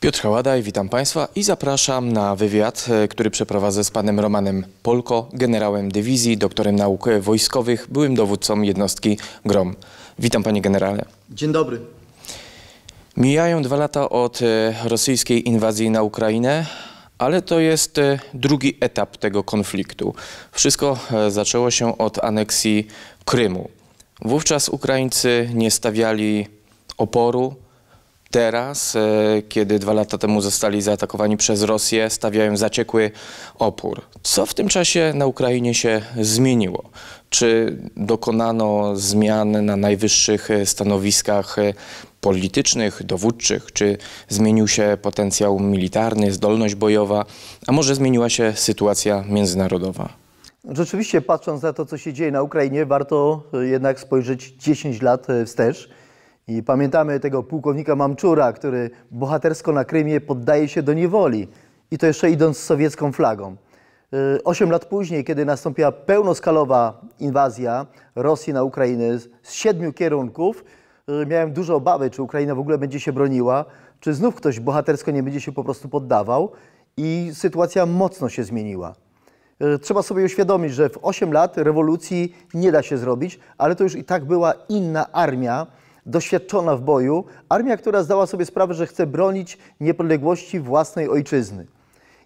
Piotr Haładaj, witam Państwa i zapraszam na wywiad, e, który przeprowadzę z panem Romanem Polko, generałem dywizji, doktorem nauk wojskowych, byłym dowódcą jednostki GROM. Witam panie generale. Dzień dobry. Mijają dwa lata od e, rosyjskiej inwazji na Ukrainę, ale to jest e, drugi etap tego konfliktu. Wszystko zaczęło się od aneksji Krymu. Wówczas Ukraińcy nie stawiali oporu, Teraz, e, kiedy dwa lata temu zostali zaatakowani przez Rosję, stawiają zaciekły opór. Co w tym czasie na Ukrainie się zmieniło? Czy dokonano zmian na najwyższych stanowiskach e, politycznych, dowódczych? Czy zmienił się potencjał militarny, zdolność bojowa? A może zmieniła się sytuacja międzynarodowa? Rzeczywiście, patrząc na to, co się dzieje na Ukrainie, warto jednak spojrzeć 10 lat e, wstecz. I pamiętamy tego pułkownika Mamczura, który bohatersko na Krymie poddaje się do niewoli. I to jeszcze idąc z sowiecką flagą. Y, osiem lat później, kiedy nastąpiła pełnoskalowa inwazja Rosji na Ukrainę z siedmiu kierunków, y, miałem dużo obawy, czy Ukraina w ogóle będzie się broniła, czy znów ktoś bohatersko nie będzie się po prostu poddawał. I sytuacja mocno się zmieniła. Y, trzeba sobie uświadomić, że w 8 lat rewolucji nie da się zrobić, ale to już i tak była inna armia, doświadczona w boju, armia, która zdała sobie sprawę, że chce bronić niepodległości własnej ojczyzny.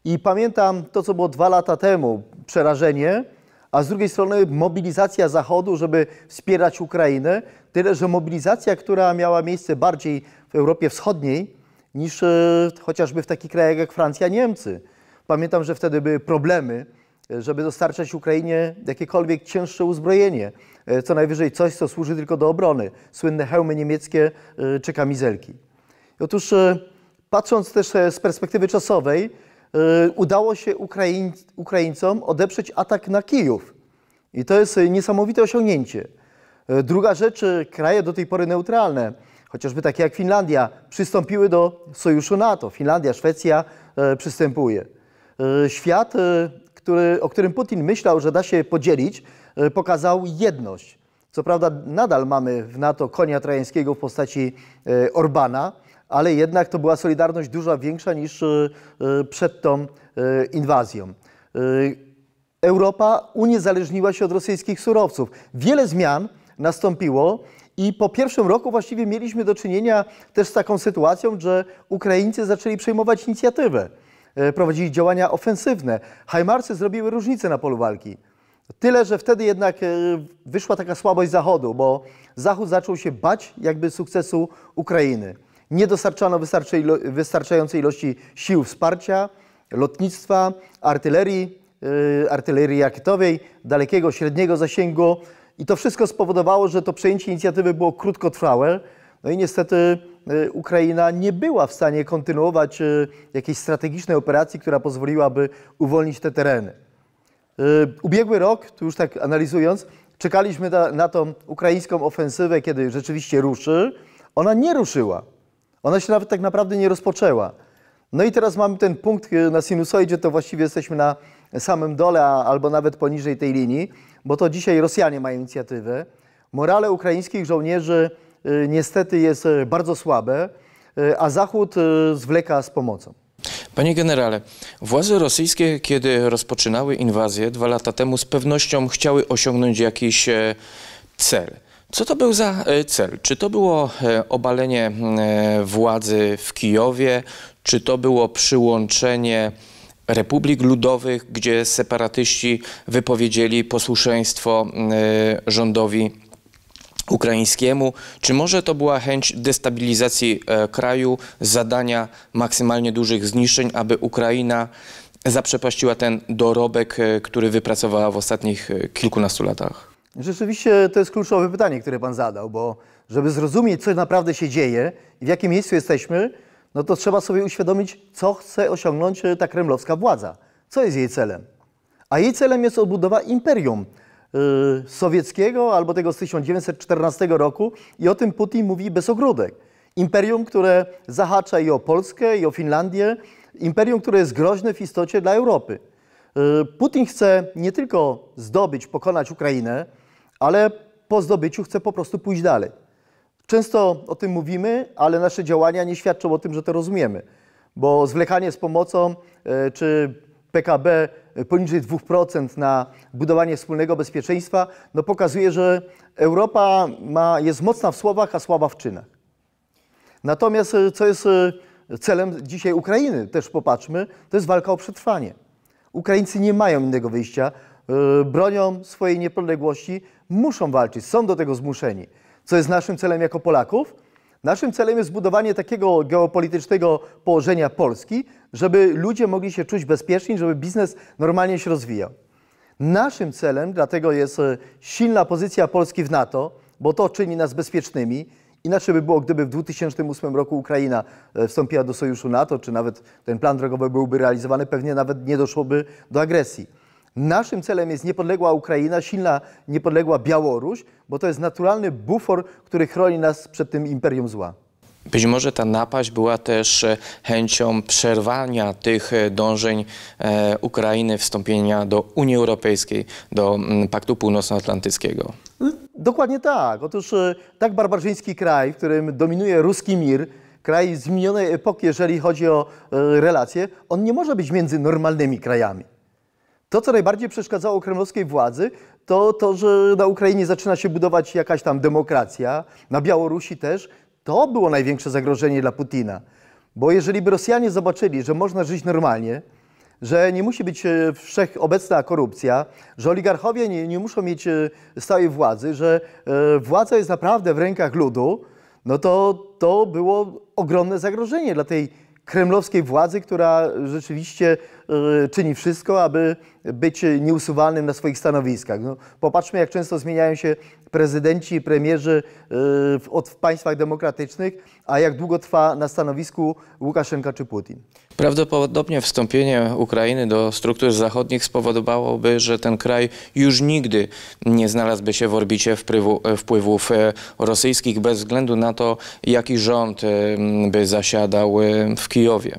I pamiętam to, co było dwa lata temu, przerażenie, a z drugiej strony mobilizacja Zachodu, żeby wspierać Ukrainę, tyle że mobilizacja, która miała miejsce bardziej w Europie Wschodniej niż e, chociażby w takich krajach jak Francja, Niemcy. Pamiętam, że wtedy były problemy żeby dostarczać Ukrainie jakiekolwiek cięższe uzbrojenie, e, co najwyżej coś, co służy tylko do obrony, słynne hełmy niemieckie e, czy kamizelki. Otóż e, patrząc też z perspektywy czasowej, udało się Ukraiń, Ukraińcom odeprzeć atak na Kijów. I to jest niesamowite osiągnięcie. Druga rzecz, kraje do tej pory neutralne, chociażby takie jak Finlandia, przystąpiły do sojuszu NATO. Finlandia, Szwecja przystępuje. Świat który, o którym Putin myślał, że da się podzielić, e, pokazał jedność. Co prawda nadal mamy w NATO konia trajańskiego w postaci e, Orbana, ale jednak to była solidarność dużo większa niż e, przed tą inwazją. Europa uniezależniła się od rosyjskich surowców. Wiele zmian nastąpiło i po pierwszym roku właściwie mieliśmy do czynienia też z taką sytuacją, że Ukraińcy zaczęli przejmować inicjatywę. E, prowadzili działania ofensywne. Hajmarcy zrobiły różnicę na polu walki. Tyle, że wtedy jednak e, wyszła taka słabość Zachodu, bo Zachód zaczął się bać jakby sukcesu Ukrainy. Nie dostarczano wystarczającej ilości sił wsparcia, lotnictwa, artylerii, e, artylerii rakietowej, dalekiego, średniego zasięgu. I to wszystko spowodowało, że to przejęcie inicjatywy było krótkotrwałe, no i niestety y, Ukraina nie była w stanie kontynuować y, jakiejś strategicznej operacji, która pozwoliłaby uwolnić te tereny. Y, ubiegły rok, tu już tak analizując, czekaliśmy na, tą ukraińską ofensywę, kiedy rzeczywiście ruszy. Ona nie ruszyła. Ona się nawet tak naprawdę nie rozpoczęła. No i teraz mamy ten punkt na sinusoidzie, to właściwie jesteśmy na samym dole albo nawet poniżej tej linii, bo to dzisiaj Rosjanie mają inicjatywę. Morale ukraińskich żołnierzy Y, niestety jest y, bardzo słabe, y, a Zachód zwleka z pomocą. Panie generale, władze rosyjskie, kiedy rozpoczynały inwazję dwa lata temu, z pewnością chciały osiągnąć jakiś e, cel. Co to był za e, cel? Czy to było e, obalenie władzy w Kijowie, czy to było przyłączenie republik ludowych, gdzie separatyści wypowiedzieli posłuszeństwo rządowi ukraińskiemu? Czy może to była chęć destabilizacji e, kraju, zadania maksymalnie dużych zniszczeń, aby Ukraina zaprzepaściła ten dorobek, e, który wypracowała w ostatnich e, kilkunastu latach? Rzeczywiście to jest kluczowe pytanie, które pan zadał, bo żeby zrozumieć, co naprawdę się dzieje i w jakim miejscu jesteśmy, no to trzeba sobie uświadomić, co chce osiągnąć e, ta kremlowska władza. Co jest jej celem? A jej celem jest odbudowa imperium Y, sowieckiego albo tego z 1914 roku i o tym Putin mówi bez ogródek. Imperium, które zahacza i o Polskę, i o Finlandię, imperium, które jest groźne w istocie dla Europy. Y, Putin chce nie tylko zdobyć, pokonać Ukrainę, ale po zdobyciu chce po prostu pójść dalej. Często o tym mówimy, ale nasze działania nie świadczą o tym, że to rozumiemy, bo zwlekanie z pomocą y, czy PKB poniżej 2% na budowanie wspólnego bezpieczeństwa, no pokazuje, że Europa ma, jest mocna w słowach, a słaba w czynach. Natomiast e, co jest e, celem dzisiaj Ukrainy, też popatrzmy, to jest walka o przetrwanie. Ukraińcy nie mają innego wyjścia, e, bronią swojej niepodległości, muszą walczyć, są do tego zmuszeni. Co jest naszym celem jako Polaków? Naszym celem jest zbudowanie takiego geopolitycznego położenia Polski, żeby ludzie mogli się czuć bezpieczni, żeby biznes normalnie się rozwijał. Naszym celem dlatego jest e, silna pozycja Polski w NATO, bo to czyni nas bezpiecznymi. Inaczej by było, gdyby w 2008 roku Ukraina e, wstąpiła do sojuszu NATO, czy nawet ten plan drogowy byłby realizowany, pewnie nawet nie doszłoby do agresji. Naszym celem jest niepodległa Ukraina, silna niepodległa Białoruś, bo to jest naturalny bufor, który chroni nas przed tym imperium zła. Być może ta napaść była też e, chęcią przerwania tych e, dążeń e, Ukrainy wstąpienia do Unii Europejskiej, do mm, Paktu Północnoatlantyckiego. Dokładnie tak. Otóż tak barbarzyński kraj, w którym dominuje ruski mir, kraj z minionej epoki, jeżeli chodzi o relacje, on nie może być między normalnymi krajami. To, co najbardziej przeszkadzało kremlowskiej władzy, to to, że na Ukrainie zaczyna się budować jakaś tam demokracja, na Białorusi też. To było największe zagrożenie dla Putina. Bo jeżeli by Rosjanie zobaczyli, że można żyć normalnie, że nie musi być e, wszechobecna korupcja, że oligarchowie nie, nie muszą mieć e, stałej władzy, że e, władza jest naprawdę w rękach ludu, no to to było ogromne zagrożenie dla tej kremlowskiej władzy, która rzeczywiście Y, czyni wszystko, aby być nieusuwalnym na swoich stanowiskach. No, popatrzmy, jak często zmieniają się prezydenci i premierzy y, w, od, w państwach demokratycznych, a jak długo trwa na stanowisku Łukaszenka czy Putin. Prawdopodobnie wstąpienie Ukrainy do struktur zachodnich spowodowałoby, że ten kraj już nigdy nie znalazłby się w orbicie wpływu, wpływów e, rosyjskich, bez względu na to, jaki rząd e, by zasiadał e, w Kijowie.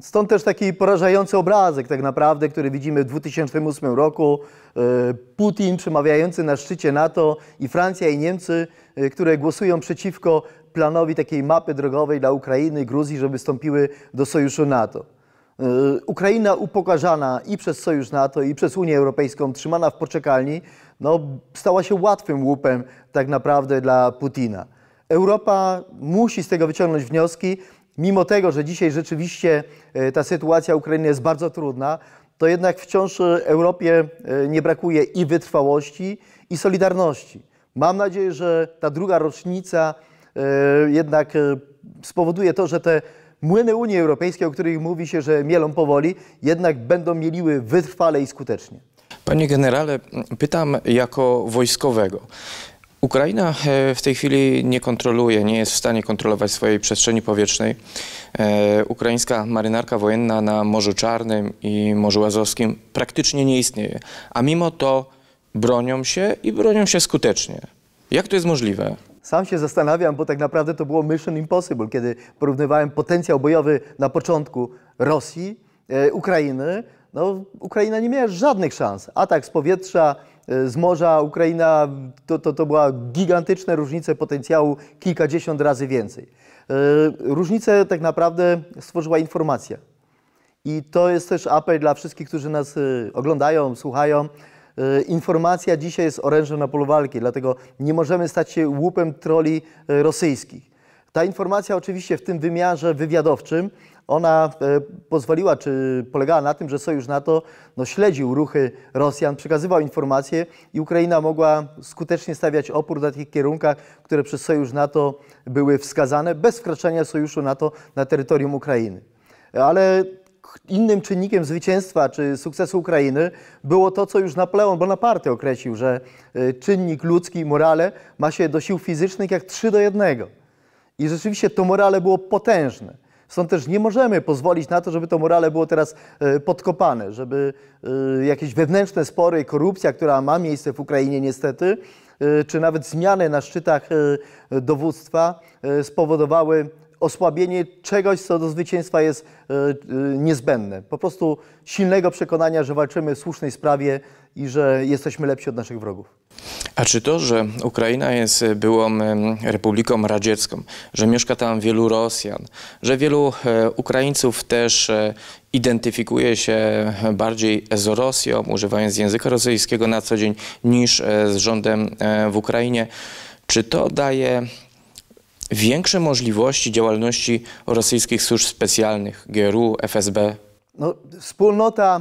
Stąd też taki porażający obrazek tak naprawdę, który widzimy w 2008 roku. E, Putin przemawiający na szczycie NATO i Francja i Niemcy, e, które głosują przeciwko planowi takiej mapy drogowej dla Ukrainy i Gruzji, żeby wstąpiły do sojuszu NATO. E, Ukraina upokarzana i przez Sojusz NATO, i przez Unię Europejską, trzymana w poczekalni, no, stała się łatwym łupem tak naprawdę dla Putina. Europa musi z tego wyciągnąć wnioski mimo tego, że dzisiaj rzeczywiście e, ta sytuacja Ukrainy jest bardzo trudna, to jednak wciąż e, Europie e, nie brakuje i wytrwałości, i solidarności. Mam nadzieję, że ta druga rocznica jednak spowoduje to, że te młyny Unii Europejskiej, o których mówi się, że mielą powoli, jednak będą mieliły wytrwale i skutecznie. Panie generale, pytam jako wojskowego. Ukraina e, w tej chwili nie kontroluje, nie jest w stanie kontrolować swojej przestrzeni powietrznej. E, ukraińska marynarka wojenna na Morzu Czarnym i Morzu Azowskim praktycznie nie istnieje, a mimo to bronią się i bronią się skutecznie. Jak to jest możliwe? Sam się zastanawiam, bo tak naprawdę to było Mission Impossible, kiedy porównywałem potencjał bojowy na początku Rosji, e, Ukrainy. No, Ukraina nie miała żadnych szans. Atak z powietrza, E, z morza, Ukraina, to, to, to była gigantyczne różnice potencjału, kilkadziesiąt razy więcej. E, różnice tak naprawdę stworzyła informacja. I to jest też apel dla wszystkich, którzy nas e, oglądają, słuchają. Informacja dzisiaj jest orężem na polu walki, dlatego nie możemy stać się łupem troli rosyjskich. Ta informacja oczywiście w tym wymiarze wywiadowczym, ona e, pozwoliła, czy polegała na tym, że Sojusz NATO no, śledził ruchy Rosjan, przekazywał informacje i Ukraina mogła skutecznie stawiać opór na tych kierunkach, które przez Sojusz NATO były wskazane, bez wkraczania Sojuszu NATO na terytorium Ukrainy. Ale innym czynnikiem zwycięstwa czy sukcesu Ukrainy było to, co już Napoleon Bonaparte określił, że e, czynnik ludzki i morale ma się do sił fizycznych jak 3 do 1. I rzeczywiście to morale było potężne. Stąd też nie możemy pozwolić na to, żeby to morale było teraz e, podkopane, żeby e, jakieś wewnętrzne spory i korupcja, która ma miejsce w Ukrainie niestety, e, czy nawet zmiany na szczytach dowództwa spowodowały osłabienie czegoś, co do zwycięstwa jest e, e, niezbędne. Po prostu silnego przekonania, że walczymy w słusznej sprawie i że jesteśmy lepsi od naszych wrogów. A czy to, że Ukraina jest byłą republiką radziecką, że mieszka tam wielu Rosjan, że wielu e, Ukraińców też identyfikuje się bardziej z Rosją, używając języka rosyjskiego na co dzień, niż z rządem w Ukrainie, czy to daje większe możliwości działalności rosyjskich służb specjalnych, GRU, FSB? No, wspólnota,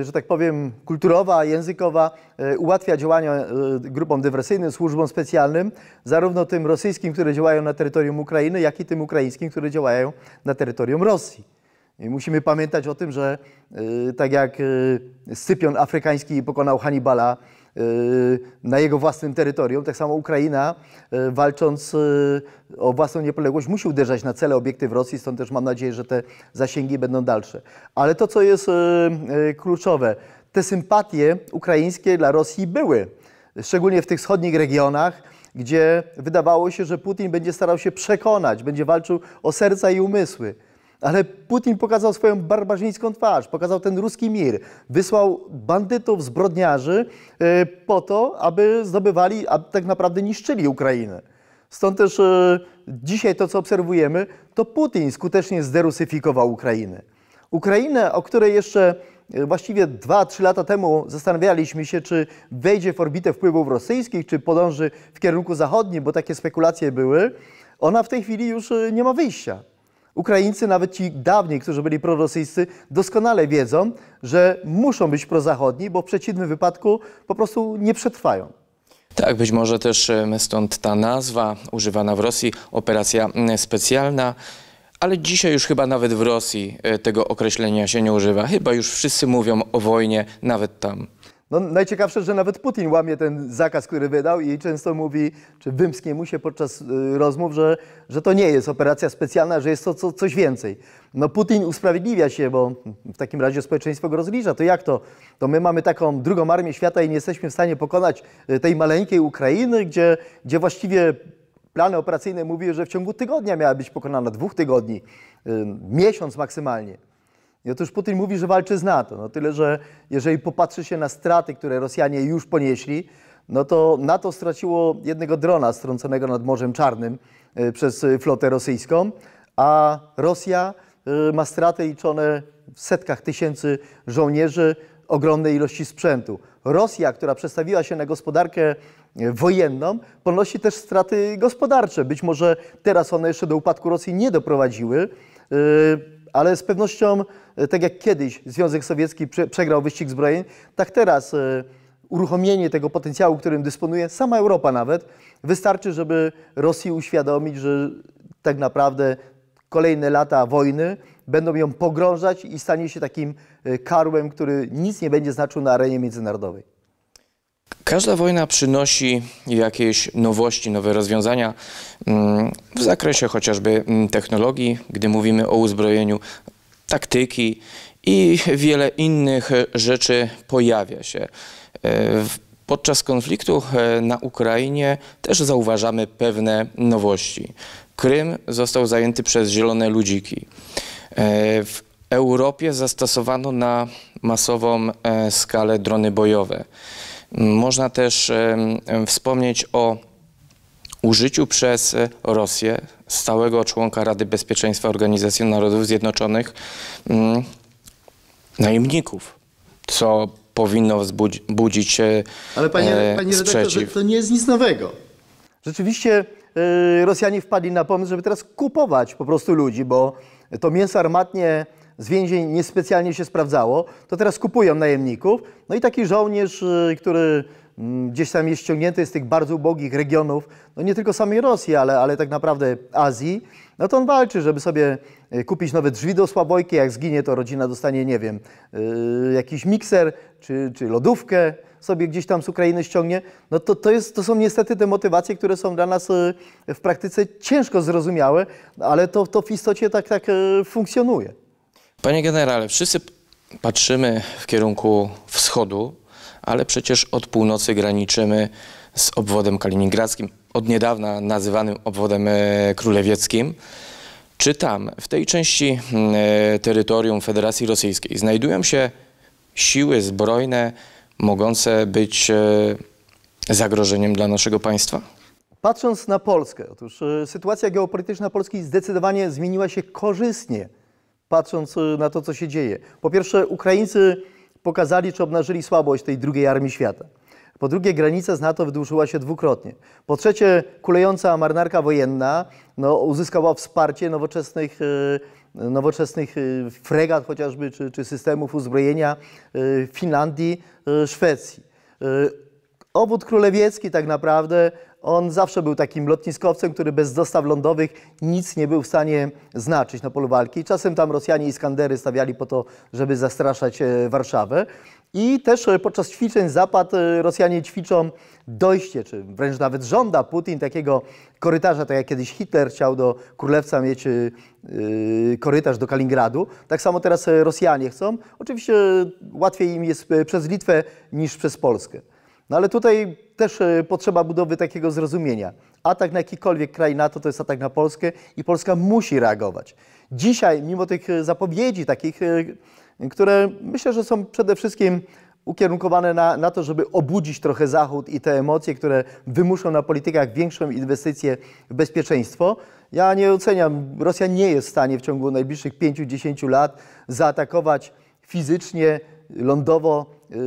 e, że tak powiem, kulturowa, językowa e, ułatwia działania e, grupom dywersyjnym, służbom specjalnym, zarówno tym rosyjskim, które działają na terytorium Ukrainy, jak i tym ukraińskim, które działają na terytorium Rosji. I musimy pamiętać o tym, że tak jak Scypion afrykański pokonał Hannibala na jego własnym terytorium. Tak samo Ukraina, e, walcząc e, o własną niepodległość, musi uderzać na cele obiekty w Rosji, stąd też mam nadzieję, że te zasięgi będą dalsze. Ale to, co jest e, kluczowe, te sympatie ukraińskie dla Rosji były, szczególnie w tych wschodnich regionach gdzie wydawało się, że Putin będzie starał się przekonać, będzie walczył o serca i umysły. Ale Putin pokazał swoją barbarzyńską twarz, pokazał ten ruski mir. Wysłał bandytów, zbrodniarzy e, po to, aby zdobywali, a tak naprawdę niszczyli Ukrainę. Stąd też e, dzisiaj to, co obserwujemy, to Putin skutecznie zderusyfikował Ukrainę. Ukrainę, o której jeszcze e, właściwie 2-3 lata temu zastanawialiśmy się, czy wejdzie w orbitę wpływów rosyjskich, czy podąży w kierunku zachodnim, bo takie spekulacje były, ona w tej chwili już nie ma wyjścia. Ukraińcy, nawet ci dawni, którzy byli prorosyjscy, doskonale wiedzą, że muszą być prozachodni, bo w przeciwnym wypadku po prostu nie przetrwają. Tak, być może też stąd ta nazwa używana w Rosji, operacja specjalna. Ale dzisiaj już chyba nawet w Rosji e, tego określenia się nie używa. Chyba już wszyscy mówią o wojnie, nawet tam. No, najciekawsze, że nawet Putin łamie ten zakaz, który wydał i często mówi, czy wymsknie mu się podczas y, rozmów, że, że to nie jest operacja specjalna, że jest to co, coś więcej. No Putin usprawiedliwia się, bo w takim razie społeczeństwo go rozlicza. To jak to? To my mamy taką drugą armię świata i nie jesteśmy w stanie pokonać y, tej maleńkiej Ukrainy, gdzie, gdzie właściwie plany operacyjne mówiły, że w ciągu tygodnia miała być pokonana, dwóch tygodni, y, miesiąc maksymalnie. I otóż Putin mówi, że walczy z NATO. No tyle, że jeżeli popatrzy się na straty, które Rosjanie już ponieśli, no to NATO straciło jednego drona strąconego nad Morzem Czarnym e, przez e, flotę rosyjską, a Rosja e, ma straty liczone w setkach tysięcy żołnierzy, ogromnej ilości sprzętu. Rosja, która przestawiła się na gospodarkę wojenną, ponosi też straty gospodarcze. Być może teraz one jeszcze do upadku Rosji nie doprowadziły. Ale z pewnością, e, tak jak kiedyś Związek Sowiecki przegrał wyścig zbrojeń, tak teraz e, uruchomienie tego potencjału, którym dysponuje sama Europa nawet, wystarczy, żeby Rosji uświadomić, że tak naprawdę kolejne lata wojny będą ją pogrążać i stanie się takim e, karłem, który nic nie będzie znaczył na arenie międzynarodowej. Każda wojna przynosi jakieś nowości, nowe rozwiązania mm, w zakresie chociażby mm, technologii, gdy mówimy o uzbrojeniu, taktyki i wiele innych e, rzeczy pojawia się. E, podczas konfliktu e, na Ukrainie też zauważamy pewne nowości. Krym został zajęty przez zielone ludziki. W Europie zastosowano na masową skalę drony bojowe. Można też wspomnieć o użyciu przez Rosję, stałego członka Rady Bezpieczeństwa Organizacji Narodów Zjednoczonych, mm, najemników, co powinno wzbudzić e, Ale panie, e, panie redaktorze, to nie jest nic nowego. Rzeczywiście e, Rosjanie wpadli na pomysł, żeby teraz kupować po prostu ludzi, bo to mięso armatnie z więzień niespecjalnie się sprawdzało, to teraz kupują najemników. No i taki żołnierz, y, który mm, gdzieś tam jest ściągnięty z tych bardzo ubogich regionów, no nie tylko samej Rosji, ale, ale tak naprawdę Azji, no to on walczy, żeby sobie y, kupić nowe drzwi do słabojki, jak zginie, to rodzina dostanie, nie wiem, yy, jakiś mikser czy, czy lodówkę sobie gdzieś tam z Ukrainy ściągnie, no to, to, jest, to są niestety te motywacje, które są dla nas y, w praktyce ciężko zrozumiałe, ale to, to w istocie tak, tak funkcjonuje. Panie generale, wszyscy patrzymy w kierunku wschodu, ale przecież od północy graniczymy z obwodem kaliningradzkim, od niedawna nazywanym obwodem e, królewieckim. Czy tam, w tej części e, terytorium Federacji Rosyjskiej, znajdują się siły zbrojne mogące być e, zagrożeniem dla naszego państwa? Patrząc na Polskę, otóż sytuacja geopolityczna Polski zdecydowanie zmieniła się korzystnie patrząc y, na to, co się dzieje. Po pierwsze, Ukraińcy pokazali czy obnażyli słabość tej drugiej armii świata. Po drugie, granica z NATO wydłużyła się dwukrotnie. Po trzecie, kulejąca marynarka wojenna no, uzyskała wsparcie nowoczesnych, y, nowoczesnych y, fregat chociażby, czy, czy systemów uzbrojenia Finlandii, Szwecji. Obwód królewiecki tak naprawdę on zawsze był takim lotniskowcem, który bez dostaw lądowych nic nie był w stanie znaczyć na polu walki. Czasem tam Rosjanie Iskandery stawiali po to, żeby zastraszać e, Warszawę. I też e, podczas ćwiczeń Zapad e, Rosjanie ćwiczą dojście, czy wręcz nawet żąda Putin takiego korytarza, tak jak kiedyś Hitler chciał do Królewca mieć korytarz do Kaliningradu. Tak samo teraz Rosjanie chcą. Oczywiście łatwiej im jest przez Litwę niż przez Polskę. No ale tutaj też e, potrzeba budowy takiego zrozumienia. Atak na jakikolwiek kraj NATO to jest atak na Polskę i Polska musi reagować. Dzisiaj, mimo tych e, zapowiedzi, takich, e, które myślę, że są przede wszystkim ukierunkowane na, na to, żeby obudzić trochę Zachód i te emocje, które wymuszą na politykach większą inwestycję w bezpieczeństwo. Ja nie oceniam, Rosja nie jest w stanie w ciągu najbliższych 5-10 lat zaatakować fizycznie, lądowo. Yy,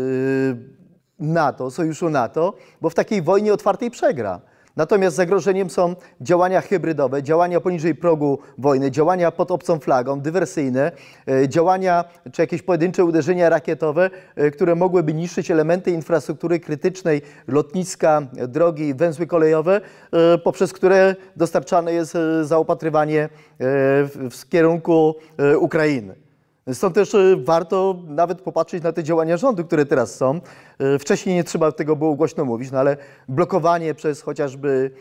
NATO, sojuszu NATO, bo w takiej wojnie otwartej przegra. Natomiast zagrożeniem są działania hybrydowe, działania poniżej progu wojny, działania pod obcą flagą, dywersyjne, e, działania czy jakieś pojedyncze uderzenia rakietowe, e, które mogłyby niszczyć elementy infrastruktury krytycznej, lotniska, drogi, węzły kolejowe, e, poprzez które dostarczane jest zaopatrywanie w kierunku Ukrainy. Stąd też y, warto nawet popatrzeć na te działania rządu, które teraz są. Y, wcześniej nie trzeba tego było głośno mówić, no ale blokowanie przez chociażby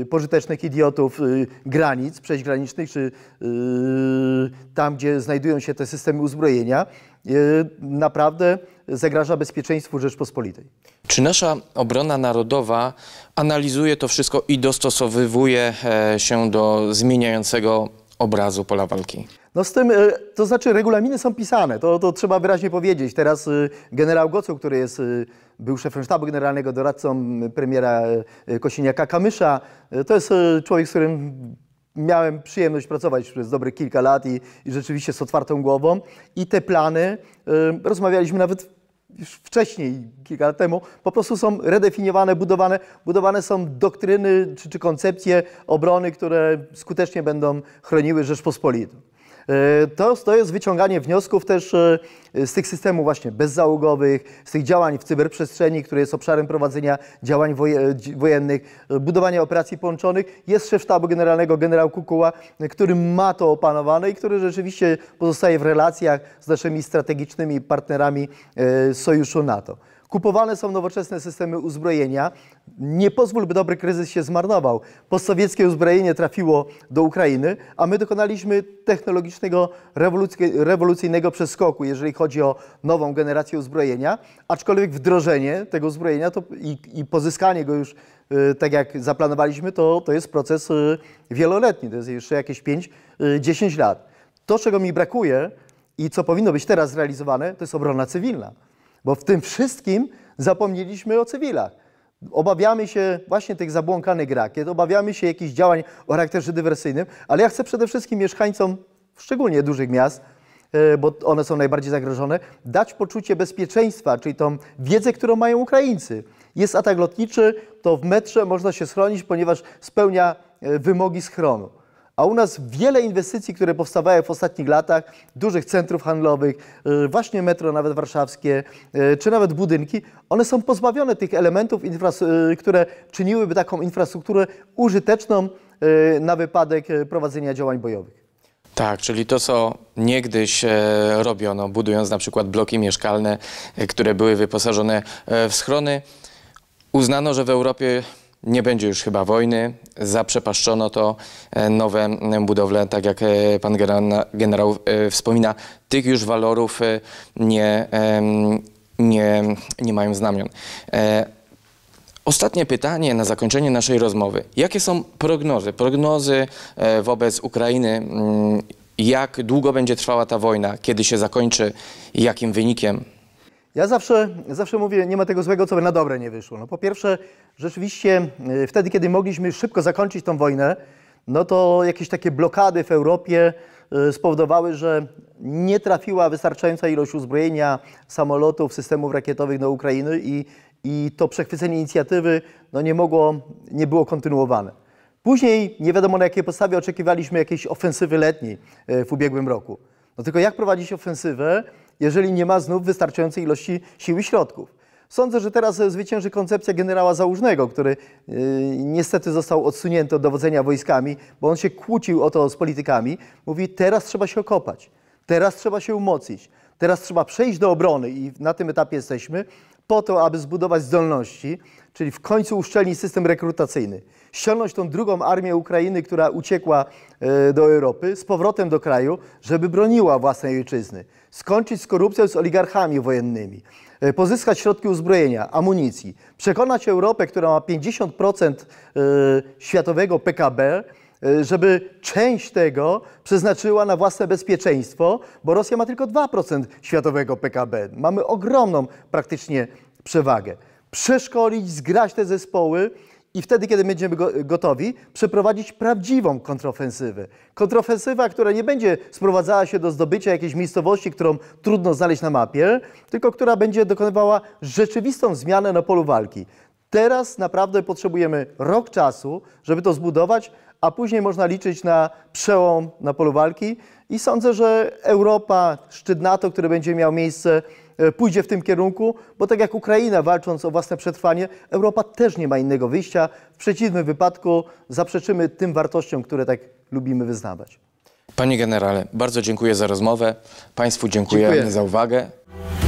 y, pożytecznych idiotów granic, przejść granicznych, czy tam, gdzie znajdują się te systemy uzbrojenia, naprawdę zagraża bezpieczeństwu Rzeczpospolitej. Czy nasza obrona narodowa analizuje to wszystko i dostosowywuje e, się do zmieniającego obrazu pola walki? No z tym, e, to znaczy regulaminy są pisane, to, to trzeba wyraźnie powiedzieć. Teraz e, generał Gocu, który jest, e, był szefem sztabu generalnego, doradcą premiera Kosiniaka-Kamysza, to jest człowiek, z którym miałem przyjemność pracować przez dobre kilka lat i, i rzeczywiście z otwartą głową. I te plany, rozmawialiśmy nawet już wcześniej, kilka lat temu, po prostu są redefiniowane, budowane, budowane są doktryny czy, czy koncepcje obrony, które skutecznie będą chroniły Rzeczpospolitą. E, to, to jest wyciąganie wniosków też e, z tych systemów właśnie bezzałogowych, z tych działań w cyberprzestrzeni, które jest obszarem prowadzenia działań e, wojennych, budowania operacji połączonych. Jest szef sztabu generalnego generał Kukuła, który ma to opanowane i który rzeczywiście pozostaje w relacjach z naszymi strategicznymi partnerami sojuszu NATO. Kupowane są nowoczesne systemy uzbrojenia. Nie pozwól, by dobry kryzys się zmarnował. Postsowieckie uzbrojenie trafiło do Ukrainy, a my dokonaliśmy technologicznego rewolucyjnego przeskoku, jeżeli chodzi o nową generację uzbrojenia, aczkolwiek wdrożenie tego uzbrojenia to i, i pozyskanie go już y, tak jak zaplanowaliśmy, to, to jest proces y, wieloletni, to jest jeszcze jakieś 5-10 y, lat. To, czego mi brakuje i co powinno być teraz zrealizowane, to jest obrona cywilna. Bo w tym wszystkim zapomnieliśmy o cywilach. Obawiamy się właśnie tych zabłąkanych rakiet, obawiamy się jakichś działań o charakterze dywersyjnym, ale ja chcę przede wszystkim mieszkańcom, szczególnie dużych miast, e, bo one są najbardziej zagrożone, dać poczucie bezpieczeństwa, czyli tą wiedzę, którą mają Ukraińcy. Jest atak lotniczy, to w metrze można się schronić, ponieważ spełnia e, wymogi schronu. A u nas wiele inwestycji, które powstawały w ostatnich latach, dużych centrów handlowych, y, właśnie metro nawet warszawskie, y, czy nawet budynki, one są pozbawione tych elementów, y, które czyniłyby taką infrastrukturę użyteczną na wypadek prowadzenia działań bojowych. Tak, czyli to, co niegdyś e, robiono, budując na przykład bloki mieszkalne, e, które były wyposażone e, w schrony, uznano, że w Europie nie będzie już chyba wojny, zaprzepaszczono to, e, nowe e, budowle, tak jak e, pan generał wspomina, tych już walorów nie, nie, nie mają znamion. Ostatnie pytanie na zakończenie naszej rozmowy. Jakie są prognozy? Prognozy wobec Ukrainy, mm, jak długo będzie trwała ta wojna, kiedy się zakończy, jakim wynikiem? Ja zawsze, zawsze mówię, nie ma tego złego, co by na dobre nie wyszło. No po pierwsze, rzeczywiście y, wtedy, kiedy mogliśmy szybko zakończyć tą wojnę, no to jakieś takie blokady w Europie y, spowodowały, że nie trafiła wystarczająca ilość uzbrojenia, samolotów, systemów rakietowych do Ukrainy i, i to przechwycenie inicjatywy no nie, mogło, nie było kontynuowane. Później nie wiadomo na jakiej podstawie oczekiwaliśmy jakiejś ofensywy letniej y, w ubiegłym roku. No tylko jak prowadzić ofensywę, jeżeli nie ma znów wystarczającej ilości sił i środków. Sądzę, że teraz e, zwycięży koncepcja generała Załużnego, który yy, niestety został odsunięty od dowodzenia wojskami, bo on się kłócił o to z politykami. Mówi, teraz trzeba się okopać, teraz trzeba się umocnić, teraz trzeba przejść do obrony i na tym etapie jesteśmy, po to, aby zbudować zdolności, czyli w końcu uszczelnić system rekrutacyjny, ściągnąć tą drugą armię Ukrainy, która uciekła e, do Europy, z powrotem do kraju, żeby broniła własnej ojczyzny, skończyć z korupcją, z oligarchami wojennymi, e, pozyskać środki uzbrojenia, amunicji, przekonać Europę, która ma 50% e, światowego PKB, E, żeby część tego przeznaczyła na własne bezpieczeństwo, bo Rosja ma tylko 2% światowego PKB. Mamy ogromną praktycznie przewagę. Przeszkolić, zgrać te zespoły i wtedy, kiedy będziemy gotowi, przeprowadzić prawdziwą kontrofensywę. Kontrofensywa, która nie będzie sprowadzała się do zdobycia jakiejś miejscowości, którą trudno znaleźć na mapie, tylko która będzie dokonywała rzeczywistą zmianę na polu walki. Teraz naprawdę potrzebujemy rok czasu, żeby to zbudować, a później można liczyć na przełom na polu walki. I sądzę, że Europa, szczyt NATO, który będzie miał miejsce, e, pójdzie w tym kierunku, bo tak jak Ukraina walcząc o własne przetrwanie, Europa też nie ma innego wyjścia. W przeciwnym wypadku zaprzeczymy tym wartościom, które tak lubimy wyznawać. Panie generale, bardzo dziękuję za rozmowę. Państwu dziękuję Dziękujemy. za uwagę.